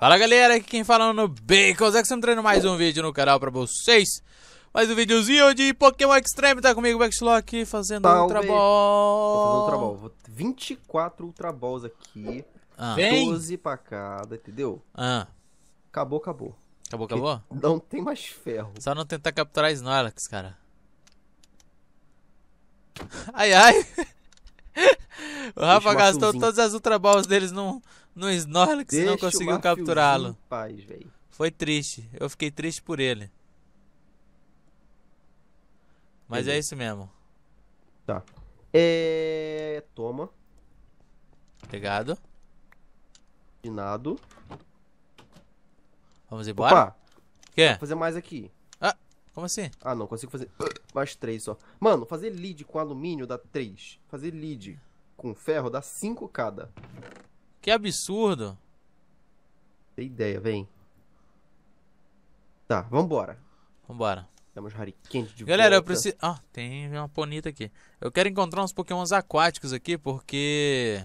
Fala galera, aqui quem fala é no Bacon, é que tá estamos trazendo mais um vídeo no canal pra vocês Mais um videozinho de Pokémon Extreme, tá comigo o aqui fazendo Salve. Ultra Ball Vou fazer Ultra Ball, 24 Ultra Balls aqui, ah. 12 pra cada, entendeu? Ah. Acabou, acabou Acabou, Porque acabou? Não tem mais ferro Só não tentar capturar Snorlax, cara Ai ai O Rafa gastou todas as Ultra Balls deles num no Snorlax e não conseguiu capturá-lo. Foi triste. Eu fiquei triste por ele. Mas é isso mesmo. Tá. É... Toma. Obrigado. De nada. Vamos embora? Opa! Quê? Vou fazer mais aqui. Ah, como assim? Ah, não, consigo fazer mais três só. Mano, fazer lead com alumínio dá três. Fazer lead com ferro dá cinco cada. Que absurdo. Tem ideia, vem. Tá, vambora. Vambora. Temos quente de Galera, volta. eu preciso... Ah, tem uma ponita aqui. Eu quero encontrar uns pokémons aquáticos aqui, porque...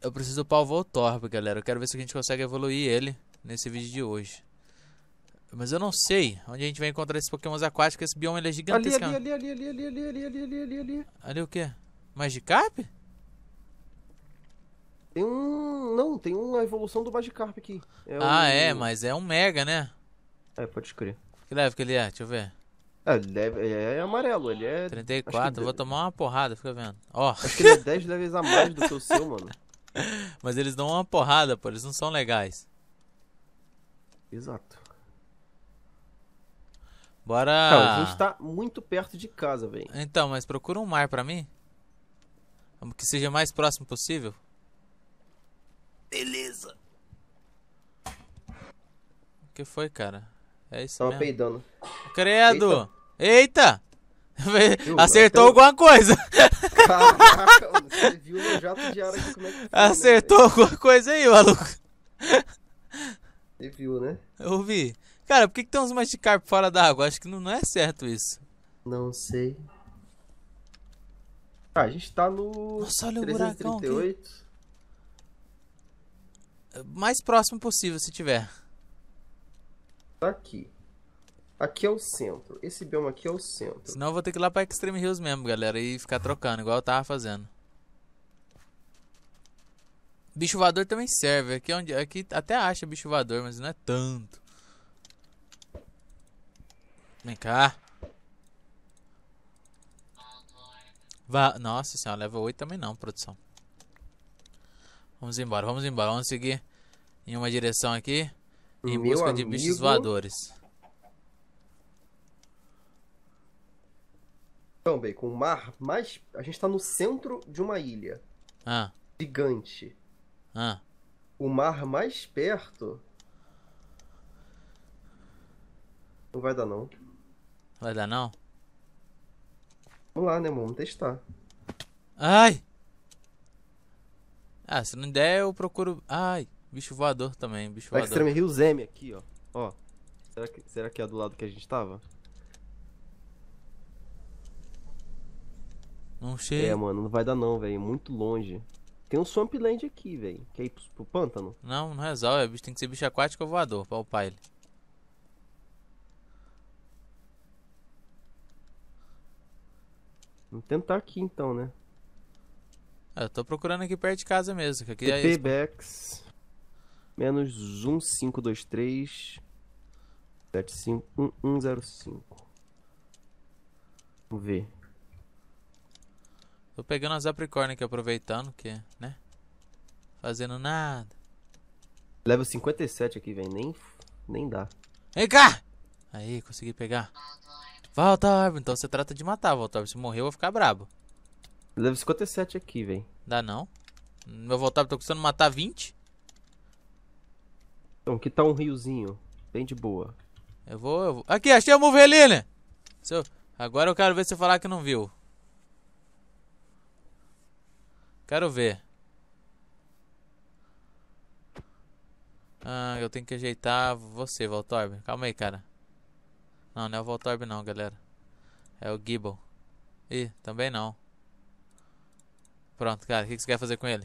Eu preciso upar o Voltorb, galera. Eu quero ver se a gente consegue evoluir ele nesse vídeo de hoje. Mas eu não sei onde a gente vai encontrar esses pokémons aquáticos. Esse bioma ele é gigantesco. Ali, ali, ali, ali, ali, ali, ali, ali, ali, ali, ali. Ali o quê? Magikarp? Tem um. Não, tem uma evolução do Magikarp aqui. É ah, um... é, mas é um Mega, né? É, pode crer. Que leve que ele é? Deixa eu ver. É, ele é, ele é amarelo, ele é. 34, eu vou tomar uma porrada, fica vendo. Ó. Oh. Acho que ele é 10 levels a mais do que o seu, mano. Mas eles dão uma porrada, pô, eles não são legais. Exato. Bora. Não, a gente tá muito perto de casa, velho. Então, mas procura um mar pra mim. Que seja mais próximo possível. Beleza. O que foi, cara? É isso Tava mesmo. peidando. Credo! Eita! Eita. Acertou alguma coisa! Caraca, você viu o jato de ar aqui, como é que foi, Acertou né? alguma coisa aí, maluco. Você viu, né? Eu vi. Cara, por que, que tem uns masticarpos fora da água? Acho que não, não é certo isso. Não sei. Ah, a gente tá no. Nossa, olha 338. o buracão. Aqui mais próximo possível, se tiver. Aqui. Aqui é o centro. Esse bioma aqui é o centro. Senão eu vou ter que ir lá pra Extreme Hills mesmo, galera. E ficar trocando, igual eu tava fazendo. Bicho voador também serve. Aqui, é onde, aqui até acha bicho voador, mas não é tanto. Vem cá. Va Nossa senhora, level 8 também não, produção. Vamos embora, vamos embora. Vamos seguir em uma direção aqui. Em Meu busca de bichos voadores. Então, Bacon, o mar mais. A gente tá no centro de uma ilha. Ah. Gigante. Ah. O mar mais perto. Não vai dar, não. Vai dar, não? Vamos lá, né, mano? Vamos testar. Ai! Ah, se não der, eu procuro. Ai, bicho voador também. Bicho voador. Extreme Hills M aqui, ó. Ó. Será que, será que é do lado que a gente tava? Não chega. É, mano, não vai dar não, velho. Muito longe. Tem um Swampland aqui, velho. Quer é ir pro, pro pântano? Não, não resolve. Bicho, tem que ser bicho aquático ou voador pra upar ele. Vamos tentar aqui então, né? É, eu tô procurando aqui perto de casa mesmo. Que aqui TP é Bex menos 1523 751105. Vamos ver. Tô pegando as Capricórnio aqui, aproveitando que, né? Fazendo nada. Level 57 aqui, vem Nem, nem dá. Vem cá! Aí, consegui pegar. Orb. então você trata de matar, Voltorb. Se morrer, eu vou ficar brabo. Levo 57 aqui, velho. Dá não. meu voltar, tô custando matar 20. Então, aqui tá um riozinho. Bem de boa. Eu vou, eu vou. Aqui, achei a Muvelina! Seu... Agora eu quero ver você falar que não viu. Quero ver. Ah, eu tenho que ajeitar você, Voltorb. Calma aí, cara. Não, não é o Voltorb não, galera. É o Gibble. Ih, também não. Pronto, cara, o que, você quer fazer com ele?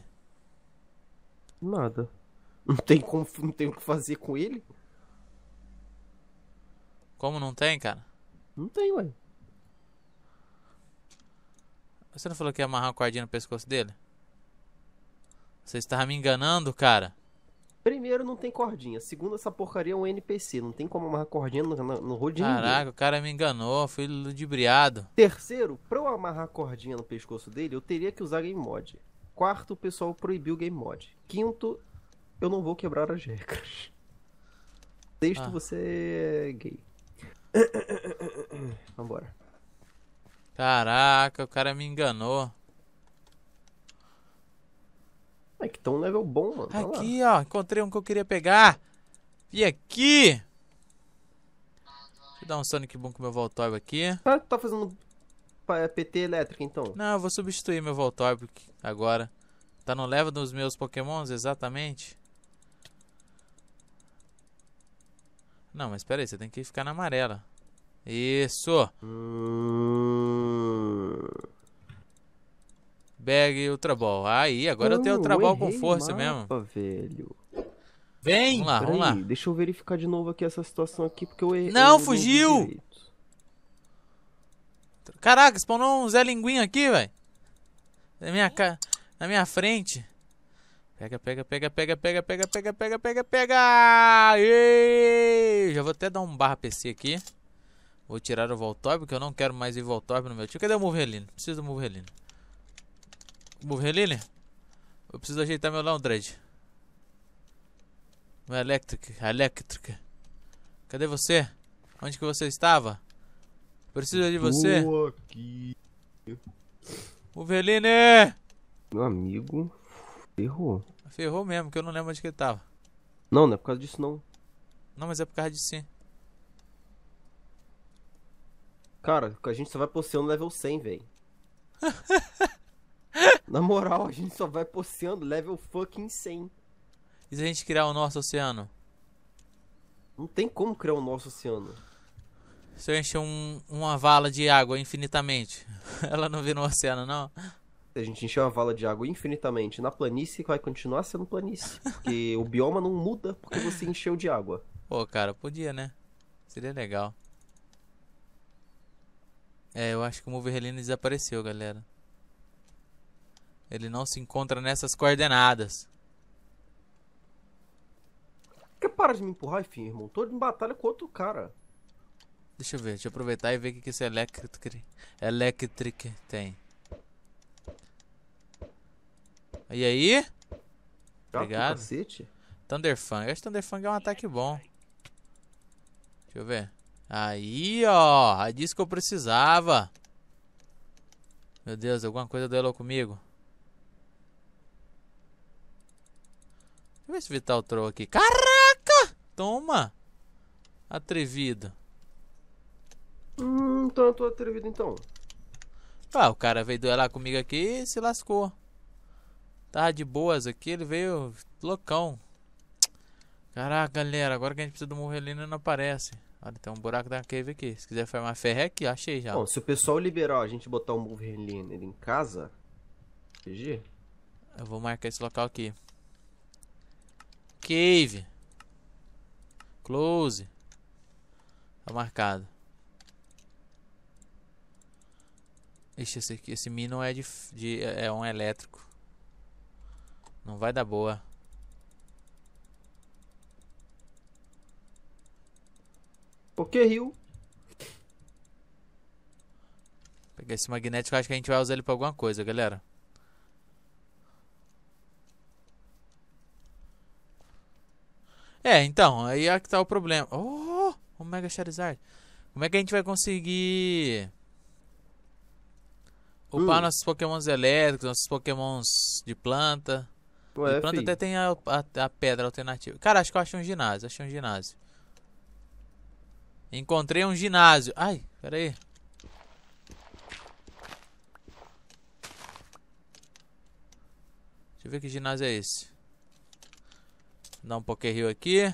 Nada. Não tem como, não tem o que fazer com ele? Como não tem, cara? Não tem, ué. Você não falou que ia amarrar uma cordinha no pescoço dele? Você estava me enganando, cara. Primeiro, não tem cordinha. Segundo, essa porcaria é um NPC. Não tem como amarrar cordinha no, no, no Caraca, ninguém. o cara me enganou. Fui ludibriado. Terceiro, pra eu amarrar cordinha no pescoço dele, eu teria que usar Game Mod. Quarto, o pessoal proibiu o Game Mod. Quinto, eu não vou quebrar as regras. Sexto, ah. você é gay. Vambora. Caraca, o cara me enganou. É que tá um level bom, mano. Tá aqui, lá. ó. Encontrei um que eu queria pegar. E aqui. Deixa eu dar um Sonic Boom com meu Voltorb aqui. Ah, tá fazendo PT é, elétrico, então? Não, eu vou substituir meu Voltorb agora. Tá no level dos meus pokémons, exatamente? Não, mas pera aí, você tem que ficar na amarela. Isso! Hum... Bag e Ultra Ball. Aí, agora eu tenho Ultra Ball com força mapa, mesmo. velho. Vem! Vamos lá, vamos lá. Deixa eu verificar de novo aqui essa situação aqui, porque eu errei. Não, eu fugiu! Caraca, spawnou um Zé Linguinho aqui, velho. Na minha, ca... Na minha frente. Pega, pega, pega, pega, pega, pega, pega, pega, pega, pega! Já vou até dar um barra PC aqui. Vou tirar o Voltorb, porque eu não quero mais ir Voltorb no meu time. Cadê o movelino Preciso do movelino Vou ver Eu preciso ajeitar meu Laundred. Meu Electric, Electric. Cadê você? Onde que você estava? Preciso de você. Tô aqui. O Veline! Meu amigo, ferrou. Ferrou mesmo, que eu não lembro onde que ele tava. Não, não é por causa disso não. Não, mas é por causa de si. Cara, a gente só vai pro no level 100, velho. Na moral, a gente só vai pro oceano level fucking 100. E se a gente criar o nosso oceano? Não tem como criar o nosso oceano. Se eu encher um, uma vala de água infinitamente, ela não vira um oceano, não? Se a gente encher uma vala de água infinitamente na planície, vai continuar sendo planície. Porque o bioma não muda porque você encheu de água. Pô, cara, podia, né? Seria legal. É, eu acho que o Wolverine desapareceu, galera. Ele não se encontra nessas coordenadas. Quer parar de me empurrar, enfim, irmão? Tô em batalha com outro cara. Deixa eu ver, deixa eu aproveitar e ver o que, que esse electric, electric tem. E aí? Ah, Obrigado. Thunderfang. Eu acho que Thunderfang é um ataque bom. Deixa eu ver. Aí, ó. É disso que eu precisava. Meu Deus, alguma coisa duelou comigo. esse Vital Troll aqui. Caraca! Toma! Atrevido. Hum, então eu tô atrevido então. Ah, o cara veio duelar comigo aqui e se lascou. Tava tá de boas aqui, ele veio loucão. Caraca, galera, agora que a gente precisa do Morrelino não aparece. Olha, tem um buraco da cave aqui. Se quiser formar ferro é aqui, achei já. Bom, se o pessoal liberar a gente botar o um Morrelino em casa... GG. Eu vou marcar esse local aqui cave. Close. Tá marcado. Ixi, esse, aqui, esse mino é de, de, é, é um elétrico. Não vai dar boa. que rio. Pegar esse magnético, acho que a gente vai usar ele pra alguma coisa, galera. É, então, aí é que tá o problema. Oh, o Mega Charizard. Como é que a gente vai conseguir upar uh. nossos pokémons elétricos, nossos pokémons de planta? Ué, de é planta assim. até tem a, a, a, pedra alternativa. Cara, acho que eu achei um ginásio, achei um ginásio. Encontrei um ginásio. Ai, pera aí. Deixa eu ver que ginásio é esse dar um Poké Rio aqui.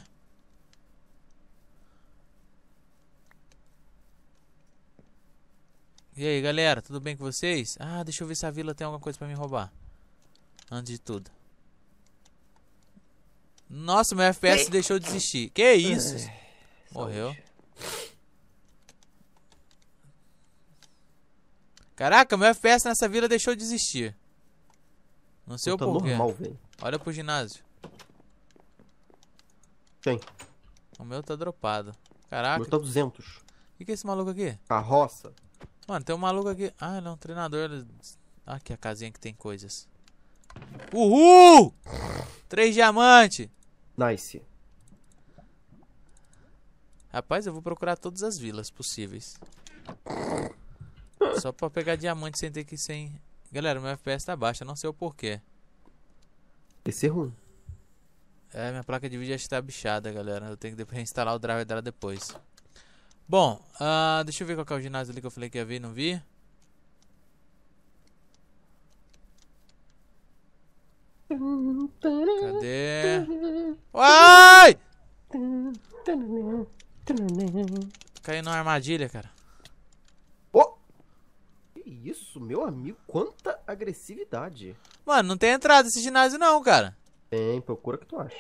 E aí, galera, tudo bem com vocês? Ah, deixa eu ver se a vila tem alguma coisa pra me roubar. Antes de tudo. Nossa, meu FPS Ei. deixou de existir. Que isso? Ai, Morreu. Saúde. Caraca, meu FPS nessa vila deixou de existir. Não sei o porquê. Normal, Olha pro ginásio. Tem. O meu tá dropado. Caraca. O meu tá 200. O que, que é esse maluco aqui? Carroça. Mano, tem um maluco aqui. Ah, não, é treinador. Ah, aqui a casinha que tem coisas. Uhul! Três diamantes! Nice. Rapaz, eu vou procurar todas as vilas possíveis. Só pra pegar diamante sem ter que sem. Galera, meu FPS tá baixo, eu não sei o porquê. Esse é ruim. É, minha placa de vídeo já está bichada, galera. Eu tenho que reinstalar o driver dela depois. Bom, uh, deixa eu ver qual é o ginásio ali que eu falei que ia ver e não vi. Cadê? Uai! Caiu numa armadilha, cara. Oh! Que isso, meu amigo, quanta agressividade. Mano, não tem entrada esse ginásio não, cara. Tem, procura o que tu acha.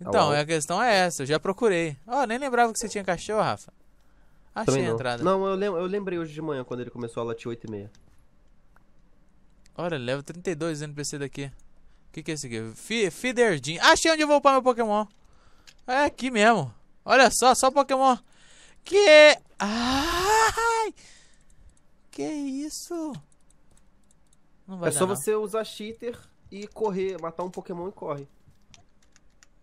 Então, tá a questão é essa, eu já procurei. Ó, oh, nem lembrava que você tinha cachorro, Rafa. Achei Também não. a entrada. Não, eu, lem eu lembrei hoje de manhã quando ele começou a latir 8 e meia. Olha, leva 32 NPC daqui. O que, que é esse aqui? F Fiderdin. Achei onde eu vou upar meu Pokémon. É aqui mesmo. Olha só, só Pokémon. Que. Ai! Que isso? é só não. você usar cheater e correr, matar um Pokémon e corre.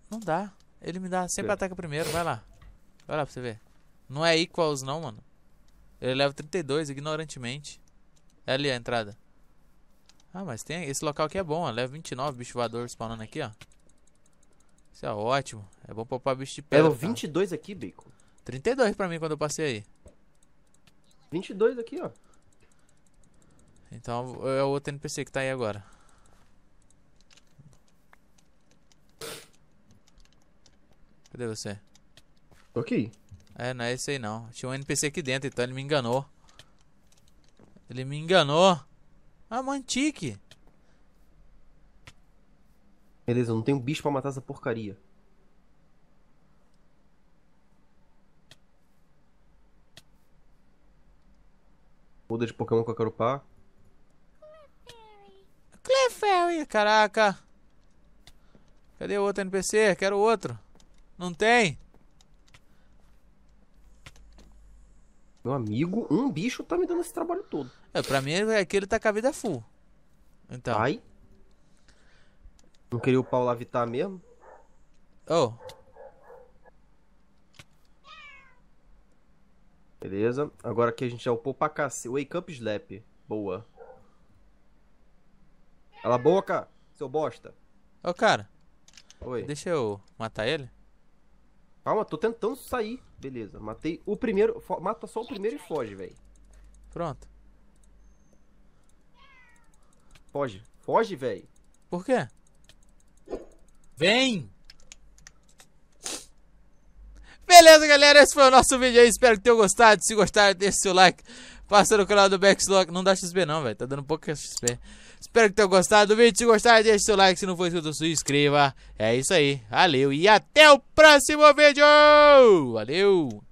Não dá. Ele me dá, sempre é. ataca primeiro, vai lá. Vai lá pra você ver. Não é equals não, mano. Ele leva 32, ignorantemente. É ali a entrada. Ah, mas tem esse local aqui é bom, ó. Leva 29 bicho voador spawnando aqui, ó. Isso é ótimo. É bom poupar bicho de pedra. Leva 22 tá? aqui, Bacon? 32 pra mim quando eu passei aí. 22 aqui, ó. Então é o outro NPC que tá aí agora. Cadê você? Tô aqui. É, não é esse aí não. Tinha um NPC aqui dentro, então ele me enganou. Ele me enganou. Ah, mantique. Beleza, eu não tenho um bicho pra matar essa porcaria. Muda de Pokémon com a Carupá. Clefairy. Caraca. Cadê o outro NPC? Quero outro. Não tem? Meu amigo, um bicho tá me dando esse trabalho todo. É, pra mim é que ele tá com a vida full. Então. Ai. Não queria o pau lavitar mesmo? Oh. Beleza. Agora aqui a gente já é upou pra cacete. Wake up slap. Boa. Cala a boca, seu bosta. Ô, cara. Oi. Deixa eu matar ele? Calma, tô tentando sair. Beleza, matei o primeiro. Mata só o primeiro e foge, velho. Pronto. Foge. Foge, velho. Por quê? Vem! Beleza, galera? Esse foi o nosso vídeo aí. Espero que tenham gostado. Se gostaram, deixe seu like. Pássaro canal do Backstock. Não dá XP não, velho. Tá dando pouca XP. Espero que tenham gostado do vídeo. Se gostar, deixe seu like. Se não for inscrito, se inscreva. É isso aí. Valeu e até o próximo vídeo. Valeu.